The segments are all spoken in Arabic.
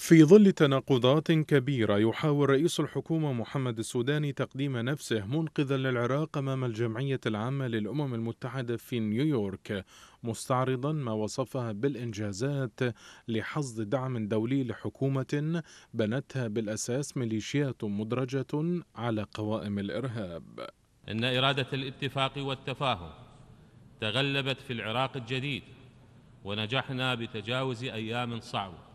في ظل تناقضات كبيرة يحاول رئيس الحكومة محمد السوداني تقديم نفسه منقذا للعراق أمام الجمعية العامة للأمم المتحدة في نيويورك مستعرضا ما وصفها بالإنجازات لحصد دعم دولي لحكومة بنتها بالأساس ميليشيات مدرجة على قوائم الإرهاب إن إرادة الاتفاق والتفاهم تغلبت في العراق الجديد ونجحنا بتجاوز أيام صعبة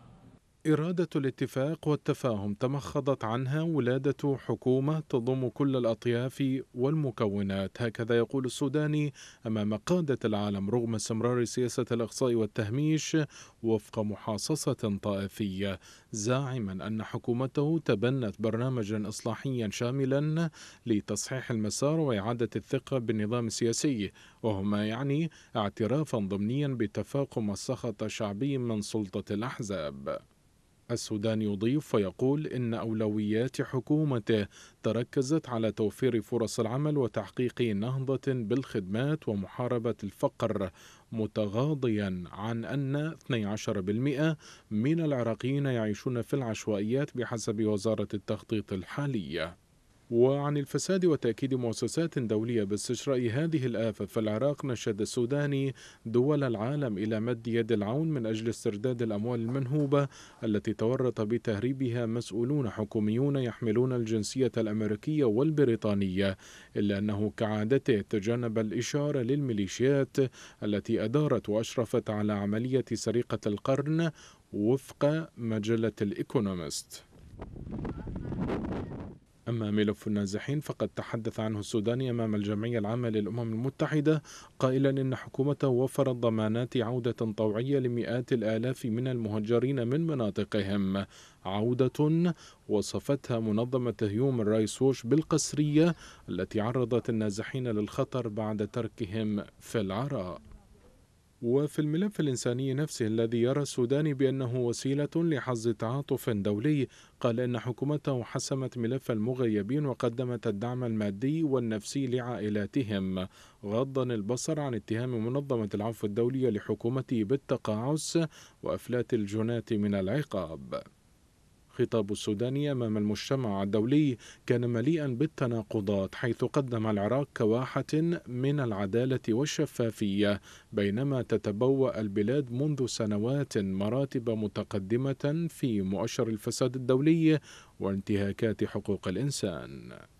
إرادة الاتفاق والتفاهم تمخضت عنها ولادة حكومة تضم كل الأطياف والمكونات هكذا يقول السوداني أمام قادة العالم رغم استمرار سياسة الإقصاء والتهميش وفق محاصصة طائفية زاعما أن حكومته تبنت برنامجا إصلاحيا شاملا لتصحيح المسار وإعادة الثقة بالنظام السياسي وهما يعني اعترافا ضمنيا بتفاقم السخط الشعبي من سلطة الأحزاب السودان يضيف ويقول إن أولويات حكومته تركزت على توفير فرص العمل وتحقيق نهضة بالخدمات ومحاربة الفقر متغاضيا عن أن 12% من العراقيين يعيشون في العشوائيات بحسب وزارة التخطيط الحالية وعن الفساد وتأكيد مؤسسات دولية باستشراء هذه الآفة في العراق نشد السوداني دول العالم إلى مد يد العون من أجل استرداد الأموال المنهوبة التي تورط بتهريبها مسؤولون حكوميون يحملون الجنسية الأمريكية والبريطانية إلا أنه كعادته تجنب الإشارة للميليشيات التي أدارت وأشرفت على عملية سرقة القرن وفق مجلة الإيكونومست أما ملف النازحين فقد تحدث عنه السوداني أمام الجمعية العامة للأمم المتحدة قائلا إن حكومته وفرت ضمانات عودة طوعية لمئات الآلاف من المهجرين من مناطقهم عودة وصفتها منظمة هيوم رايس ووش بالقسرية التي عرضت النازحين للخطر بعد تركهم في العراء وفي الملف الإنساني نفسه الذي يرى السوداني بأنه وسيلة لحظ تعاطف دولي قال إن حكومته حسمت ملف المغيبين وقدمت الدعم المادي والنفسي لعائلاتهم غضا البصر عن اتهام منظمة العفو الدولية لحكومته بالتقاعس وأفلات الجنات من العقاب خطاب السوداني أمام المجتمع الدولي كان مليئا بالتناقضات حيث قدم العراق كواحة من العدالة والشفافية بينما تتبوأ البلاد منذ سنوات مراتب متقدمة في مؤشر الفساد الدولي وانتهاكات حقوق الإنسان